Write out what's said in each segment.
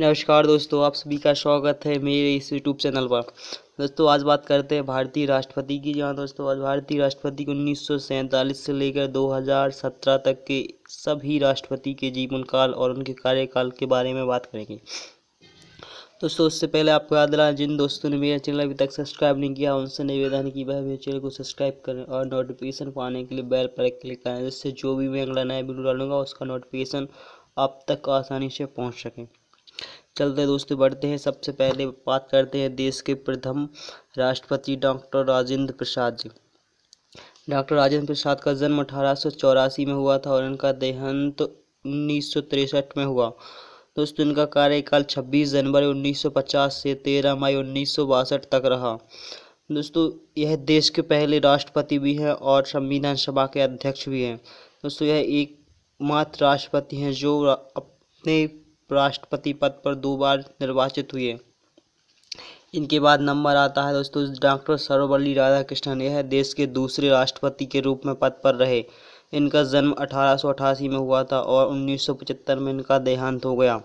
नमस्कार दोस्तों आप सभी का स्वागत है मेरे इस यूट्यूब चैनल पर दोस्तों आज बात करते हैं भारतीय राष्ट्रपति की जहाँ दोस्तों आज भारतीय राष्ट्रपति को उन्नीस से लेकर 2017 तक के सभी राष्ट्रपति के जीवन काल और उनके कार्यकाल के बारे में बात करेंगे दोस्तों उससे पहले आपको याद रहा जिन दोस्तों ने मेरा चैनल अभी तक सब्सक्राइब नहीं किया उनसे निवेदन की वह मेरे चैनल को सब्सक्राइब करें और नोटिफिकेशन पाने के लिए बेल पर क्लिक करें जिससे जो भी मैं अगला नया वीडियो डालूंगा उसका नोटिफिकेशन आप तक आसानी से पहुँच सकें चलते दोस्तों बढ़ते हैं सबसे पहले बात करते हैं देश के प्रथम राष्ट्रपति डॉक्टर राजेंद्र प्रसाद जी डॉक्टर राजेंद्र प्रसाद का जन्म अठारह में हुआ था और इनका देहांत उन्नीस में हुआ दोस्तों इनका कार्यकाल 26 जनवरी 1950 से 13 मई उन्नीस तक रहा दोस्तों यह देश के पहले राष्ट्रपति भी हैं और संविधान सभा के अध्यक्ष भी हैं दोस्तों यह एकमात्र राष्ट्रपति हैं जो अपने राष्ट्रपति पद पर दो बार निर्वाचित हुए इनके बाद नंबर आता है दोस्तों डॉक्टर सर्वपल्ली राधाकृष्णन यह देश के दूसरे राष्ट्रपति के रूप में पद पर रहे इनका जन्म अठारह में हुआ था और उन्नीस में इनका देहांत हो गया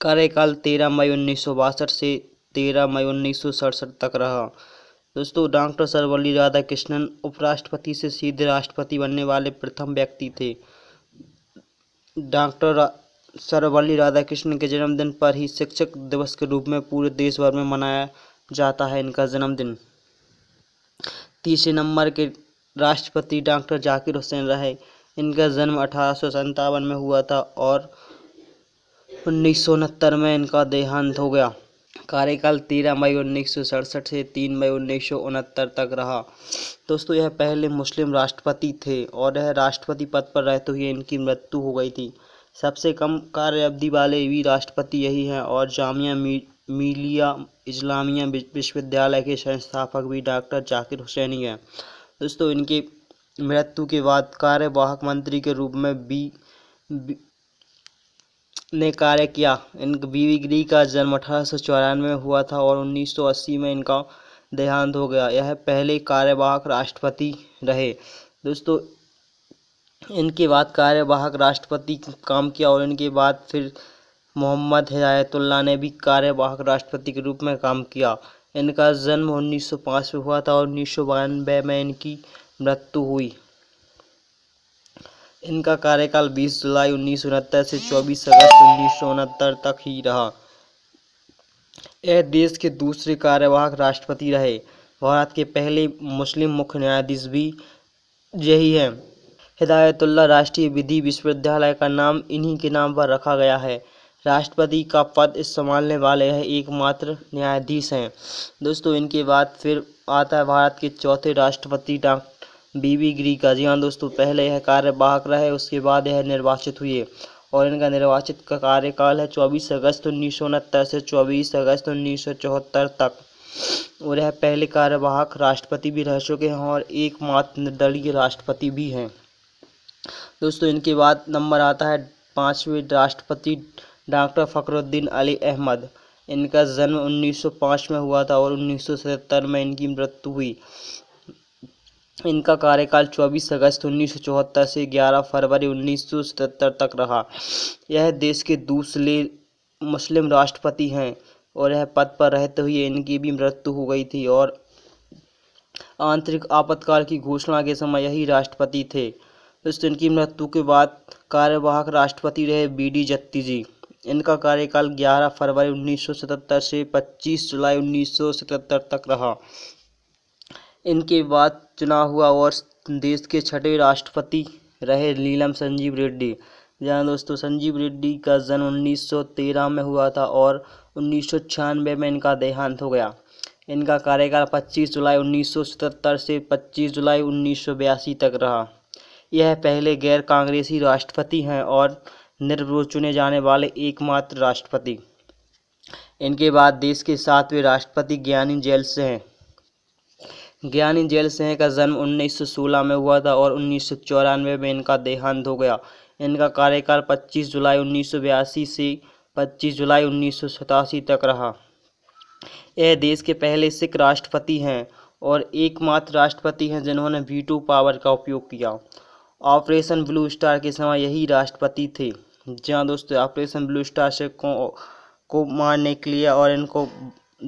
कार्यकाल 13 मई उन्नीस से 13 मई उन्नीस तक रहा दोस्तों डॉक्टर सर्वपल्ली राधाकृष्णन उपराष्ट्रपति से सीधे राष्ट्रपति बनने वाले प्रथम व्यक्ति थे डॉक्टर सर्वपल्ली राधाकृष्ण के जन्मदिन पर ही शिक्षक दिवस के रूप में पूरे देश भर में मनाया जाता है इनका जन्मदिन तीसरे नंबर के राष्ट्रपति डॉक्टर जाकिर हुसैन रहे इनका जन्म अठारह में हुआ था और उन्नीस में इनका देहांत हो गया कार्यकाल तेरह मई उन्नीस से तीन मई उन्नीस तक रहा दोस्तों यह पहले मुस्लिम राष्ट्रपति थे और यह राष्ट्रपति पद पर रहते तो हुए इनकी मृत्यु हो गई थी सबसे कम कार्य अवधि वाले भी राष्ट्रपति यही हैं और जामिया मिलिया इस्लामिया विश्वविद्यालय के संस्थापक भी डॉक्टर जाकिर हुसैनी हैं दोस्तों इनके मृत्यु के बाद कार्यवाहक मंत्री के रूप में बी, बी ने कार्य किया इन बीवी गिरी का जन्म अठारह में हुआ था और 1980 में इनका देहांत हो गया यह पहले कार्यवाहक राष्ट्रपति रहे दोस्तों इनके बाद कार्यवाहक राष्ट्रपति काम किया और इनके बाद फिर मोहम्मद हिदायतुल्ला ने भी कार्यवाहक राष्ट्रपति के रूप में काम किया इनका जन्म 1905 में हुआ था और उन्नीस में इनकी मृत्यु हुई इनका कार्यकाल 20 जुलाई उन्नीस से 24 अगस्त उन्नीस तक ही रहा यह देश के दूसरे कार्यवाहक राष्ट्रपति रहे भारत के पहले मुस्लिम मुख्य न्यायाधीश भी यही हैं हिदायतुल्ला राष्ट्रीय विधि विश्वविद्यालय का नाम इन्हीं के नाम पर रखा गया है राष्ट्रपति का पद संभालने वाले हैं एकमात्र न्यायाधीश हैं दोस्तों इनके बाद फिर आता है भारत के चौथे राष्ट्रपति डॉक्टर बी वी गिरी का जी हाँ दोस्तों पहले यह कार्यवाहक रहे उसके बाद यह निर्वाचित हुए और इनका निर्वाचित का कार्यकाल है 24 अगस्त उन्नीस से 24 अगस्त उन्नीस तक और यह पहले कार्यवाहक राष्ट्रपति भी रह चुके हैं और एकमात्र निर्दलीय राष्ट्रपति भी हैं दोस्तों इनके बाद नंबर आता है पाँचवें राष्ट्रपति डॉक्टर फ़खरुद्दीन अली अहमद इनका जन्म 1905 में हुआ था और 1977 में इनकी मृत्यु हुई इनका कार्यकाल 24 अगस्त 1974 से 11 फरवरी 1977 तक रहा यह देश के दूसरे मुस्लिम राष्ट्रपति हैं और यह पद पर रहते हुए इनकी भी मृत्यु हो गई थी और आंतरिक आपातकाल की घोषणा के समय यही राष्ट्रपति थे इस इनकी मृत्यु के बाद कार्यवाहक राष्ट्रपति रहे बी डी जत्ती जी इनका कार्यकाल 11 फरवरी 1977 से 25 जुलाई 1977 तक रहा इनके बाद चुनाव हुआ और देश के छठे राष्ट्रपति रहे नीलम संजीव रेड्डी जहाँ दोस्तों संजीव रेड्डी का जन्म 1913 में हुआ था और उन्नीस में इनका देहांत हो गया इनका कार्यकाल 25 जुलाई 1977 से 25 जुलाई उन्नीस तक रहा यह पहले गैर कांग्रेसी राष्ट्रपति हैं और निर्विरोध चुने जाने वाले एकमात्र राष्ट्रपति इनके बाद देश के सातवें राष्ट्रपति ज्ञानी जेल से हैं ज्ञानी जेल सिंह का जन्म 1916 में हुआ था और उन्नीस में इनका देहांत हो गया इनका कार्यकाल 25 जुलाई उन्नीस से 25 जुलाई उन्नीस तक रहा यह देश के पहले सिख राष्ट्रपति हैं और एकमात्र राष्ट्रपति हैं जिन्होंने वीटो पावर का उपयोग किया ऑपरेशन ब्लू स्टार के समय यही राष्ट्रपति थे जी हाँ दोस्तों ऑपरेशन ब्लू स्टार से को को मारने के लिए और इनको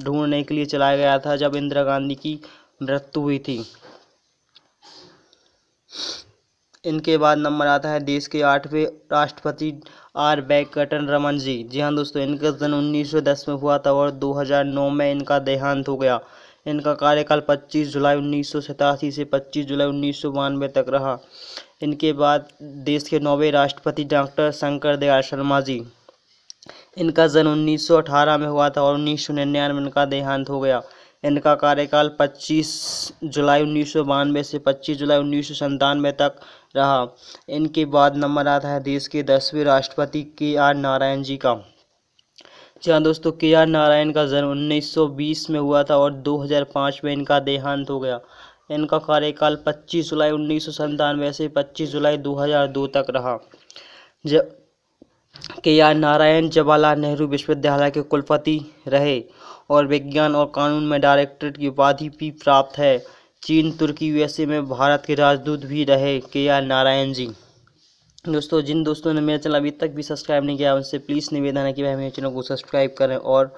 ढूंढने के लिए चलाया गया था जब इंदिरा गांधी की मृत्यु हुई थी इनके बाद नंबर आता है देश के आठवें राष्ट्रपति आर वेंकटन रमन जी जी हाँ दोस्तों इनका जन्म 1910 में हुआ था और 2009 में इनका देहांत हो गया इनका कार्यकाल 25 जुलाई उन्नीस से 25 जुलाई उन्नीस तक रहा इनके बाद देश के नौवे राष्ट्रपति डॉक्टर शंकर दयाल शर्मा जी इनका जन्म 1918 में हुआ था और उन्नीस में इनका देहांत हो गया इनका कार्यकाल 25 जुलाई उन्नीस से 25 जुलाई उन्नीस तक रहा इनके बाद नंबर आता है देश के दसवें राष्ट्रपति के आर नारायण जी का जी हाँ दोस्तों के आर नारायण का जन्म 1920 में हुआ था और 2005 में इनका देहांत हो गया इनका कार्यकाल 25 जुलाई उन्नीस से 25 जुलाई 2002 तक रहा जब के आर नारायण जवाहरलाल नेहरू विश्वविद्यालय के कुलपति रहे और विज्ञान और कानून में डायरेक्टरेट की उपाधि भी प्राप्त है चीन तुर्की यूएसए में भारत के राजदूत भी रहे के आर नारायण जी दोस्तों जिन दोस्तों ने मेरा चैनल अभी तक भी सब्सक्राइब नहीं किया उनसे प्लीज़ निवेदन है कि भाई मेरे चैनल को सब्सक्राइब करें और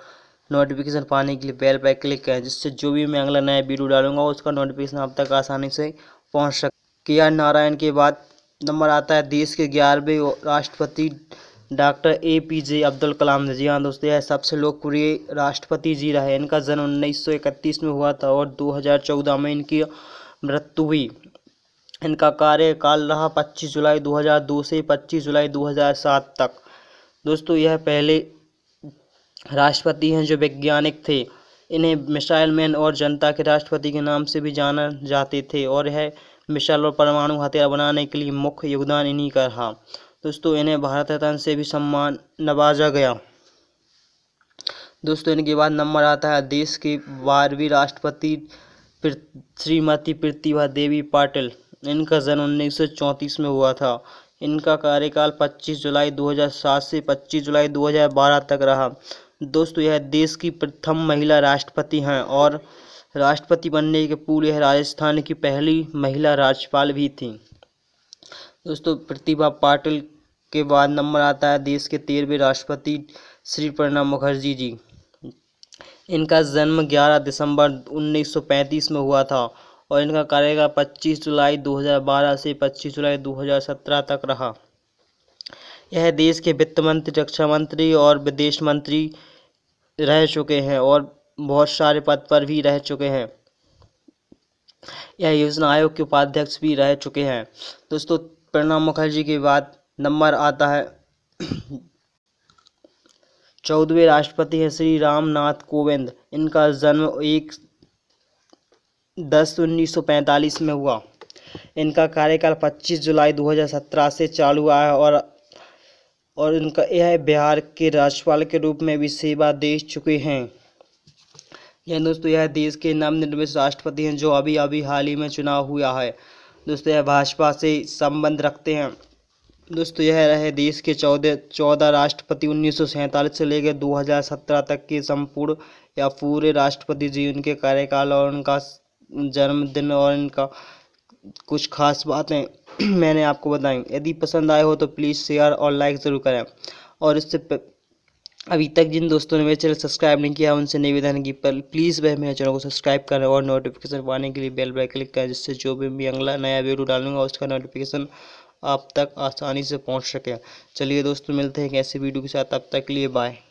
नोटिफिकेशन पाने के लिए बेल पर क्लिक करें जिससे जो भी मैं अगला नया वीडियो डालूंगा उसका नोटिफिकेशन आप तक आसानी से पहुँच सक के आर नारायण के बाद नंबर आता है देश के ग्यारहवें राष्ट्रपति doctor A P J Abdul Kalam ji हाँ दोस्तों यह सबसे लोकप्रिय राष्ट्रपति जी रहे इनका जन्म उन्नीस में हुआ था और दो में इनकी मृत्यु हुई इनका कार्यकाल रहा 25 जुलाई 2002 से 25 जुलाई 2007 तक दोस्तों यह पहले राष्ट्रपति हैं जो वैज्ञानिक थे इन्हें मिसाइल मैन और जनता के राष्ट्रपति के नाम से भी जाना जाते थे और यह मिसाइल और परमाणु हथियार बनाने के लिए मुख्य योगदान इन्हीं का रहा दोस्तों इन्हें भारत रत्न से भी सम्मान नवाजा गया दोस्तों इनके बाद नंबर आता है देश के बारहवीं राष्ट्रपति श्रीमती प्रतिभा देवी पाटिल इनका जन्म उन्नीस सौ चौंतीस में हुआ था इनका कार्यकाल 25 जुलाई 2007 से 25 जुलाई 2012 तक रहा दोस्तों यह देश की प्रथम महिला राष्ट्रपति हैं और राष्ट्रपति बनने के पूर्व यह राजस्थान की पहली महिला राज्यपाल भी थी दोस्तों प्रतिभा पाटिल के बाद नंबर आता है देश के तेरहवें राष्ट्रपति श्री प्रणब मुखर्जी जी इनका जन्म 11 दिसंबर 1935 में हुआ था और इनका कार्यकाल पच्चीस जुलाई 2012 से पच्चीस जुलाई 2017 तक रहा यह देश के वित्त मंत्री रक्षा मंत्री और विदेश मंत्री रह चुके हैं और बहुत सारे पद पर भी रह चुके हैं यह योजना आयोग के उपाध्यक्ष भी रह चुके हैं दोस्तों प्रणब मुखर्जी के बाद नंबर आता है चौदहवें राष्ट्रपति हैं श्री रामनाथ कोविंद इनका जन्म एक दस उन्नीस सौ पैंतालीस में हुआ इनका कार्यकाल 25 जुलाई 2017 से चालू हुआ है और और इनका यह बिहार के राज्यपाल के रूप में भी सेवा दे चुके हैं यह दोस्तों यह देश के नाम निर्मित राष्ट्रपति हैं जो अभी अभी हाल ही में चुनाव हुआ है दोस्तों यह भाजपा से संबंध रखते हैं दोस्तों यह रहे देश के चौदह चौदह राष्ट्रपति उन्नीस से लेकर 2017 तक के संपूर्ण या पूरे राष्ट्रपति जी उनके कार्यकाल और उनका जन्मदिन और इनका कुछ खास बातें मैंने आपको बताई यदि पसंद आए हो तो प्लीज़ शेयर और लाइक ज़रूर करें और इससे अभी तक जिन दोस्तों ने मेरे चैनल सब्सक्राइब नहीं किया उनसे निवेदन की पर प्लीज़ वह मेरे चैनल को सब्सक्राइब करें और नोटिफिकेशन पाने के लिए बेल पर क्लिक करें जिससे जो भी मैं अगला नया वीडियो डालूंगा उसका नोटिफिकेशन आप तक आसानी से पहुंच सके चलिए दोस्तों मिलते हैं एक ऐसे वीडियो के साथ अब तक के लिए बाय